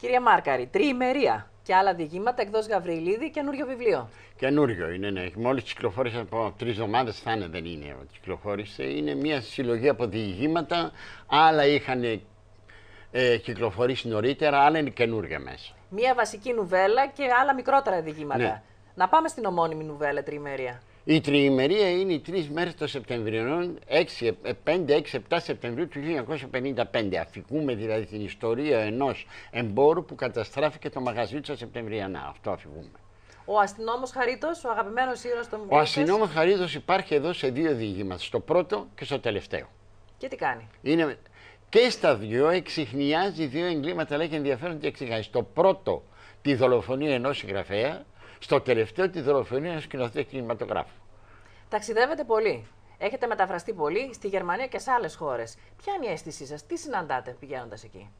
Κυρία Μάρκαρη, τριημερία και άλλα διηγήματα εκδό Γαβριλίδη, καινούριο βιβλίο. Καινούριο είναι, ναι. Μόλις κυκλοφόρησε από τρεις εβδομάδες, θα είναι, δεν είναι. Κυκλοφόρησε. Είναι μια συλλογή από διηγήματα. Άλλα είχαν ε, κυκλοφορήσει νωρίτερα, άλλα είναι καινούργια μέσα. Μια βασική νουβέλα και άλλα μικρότερα διηγήματα. Ναι. Να πάμε στην ομώνυμη νουβέλα τριημερία. Η τριημερία είναι οι τρεις μέρες των σεπτεμβριων 5 5-6-7 Σεπτεμβρίου του 1955. Αφηγούμε δηλαδή την ιστορία ενός εμπόρου που καταστράφηκε το μαγαζί του Σεπτεμβριανά. Αυτό αφηγούμε. Ο αστυνόμος Χαρίτος, ο αγαπημένος ήρωας των Βουλή. Ο αστυνόμος Χαρίτος υπάρχει εδώ σε δύο διηγήματα. Στο πρώτο και στο τελευταίο. Και τι κάνει. Είναι... Και στα δύο εξηχνιάζει δύο εγκλήματα, αλλά έχει ενδιαφέρον και εξηγάζει. Το πρώτο, τη δολοφονία ενός συγγραφέα στο τελευταίο τη δολοφονία σκηνοθέτη κινηματογράφου. Ταξιδεύετε πολύ. Έχετε μεταφραστεί πολύ στη Γερμανία και σε άλλες χώρες. Ποια είναι η αίσθησή σας, τι συναντάτε πηγαίνοντας εκεί.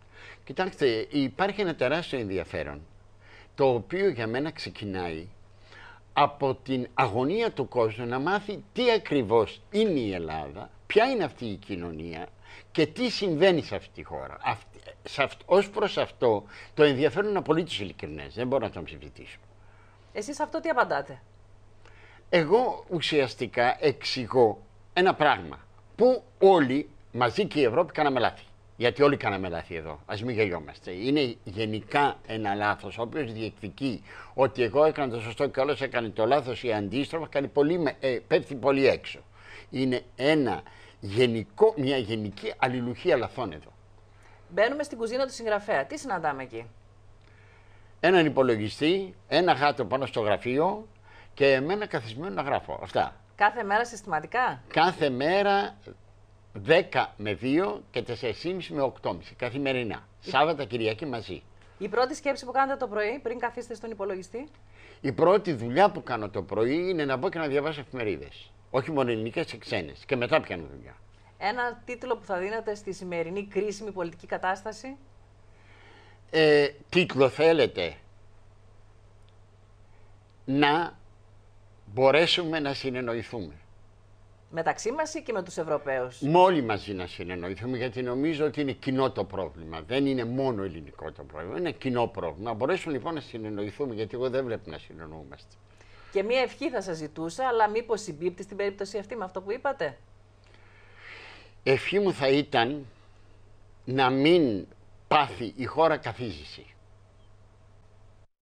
Κοιτάξτε, υπάρχει ένα τεράστιο ενδιαφέρον το οποίο για μένα ξεκινάει από την αγωνία του κόσμου να μάθει τι ακριβώς είναι η Ελλάδα, ποια είναι αυτή η κοινωνία και τι συμβαίνει σε αυτή τη χώρα. Ως προς προς αυτό το ενδιαφέρον είναι απολύτως ειλικρινές, δεν μπορώ να το Εσείς αυτό τι απαντάτε. Εγώ ουσιαστικά εξηγώ ένα πράγμα που όλοι μαζί και η Ευρώπη κάναμε λάθη. Γιατί όλοι κάναμε λάθη εδώ. Ας μην γελιόμαστε. Είναι γενικά ένα λάθος. Όποιο διεκδικεί ότι εγώ έκανα το σωστό και όλο έκανε το λάθος ή αντίστροφα, κάνει πολύ, ε, πέφτει πολύ έξω. Είναι ένα γενικό, μια γενική αλληλουχία λαθών εδώ. Μπαίνουμε στην κουζίνα του συγγραφέα. Τι συναντάμε εκεί έναν υπολογιστή, ένα γάτο πάνω στο γραφείο και εμένα καθισμένο να γράφω. Αυτά. Κάθε μέρα συστηματικά. Κάθε μέρα 10 με 2 και 4,5 με 8,5 καθημερινά. Σάββατα, Κυριακή μαζί. Η πρώτη σκέψη που κάνετε το πρωί πριν καθίσετε στον υπολογιστή. Η πρώτη δουλειά που κάνω το πρωί είναι να μπω και να διαβάσω εφημερίδες. Όχι μόνο ελληνικές και ξένες. Και μετά πιάνω δουλειά. Ένα τίτλο που θα δίνετε στη σημερινή κρίσιμη πολιτική κατάσταση ε, τίτλο θέλετε να μπορέσουμε να συνεννοηθούμε. Μεταξύ μας ή και με τους Ευρωπαίους. Μόλι μαζί να συνεννοηθούμε, γιατί νομίζω ότι είναι κοινό το πρόβλημα. Δεν είναι μόνο ελληνικό το πρόβλημα, είναι κοινό πρόβλημα. μπορέσουμε λοιπόν να συνεννοηθούμε, γιατί εγώ δεν βλέπω να συνεννοούμαστε. Και μία ευχή θα σας ζητούσα, αλλά μήπως συμπίπτει στην περίπτωση αυτή με αυτό που είπατε. Ευχή μου θα ήταν να μην Πάθη η χώρα καθίζηση.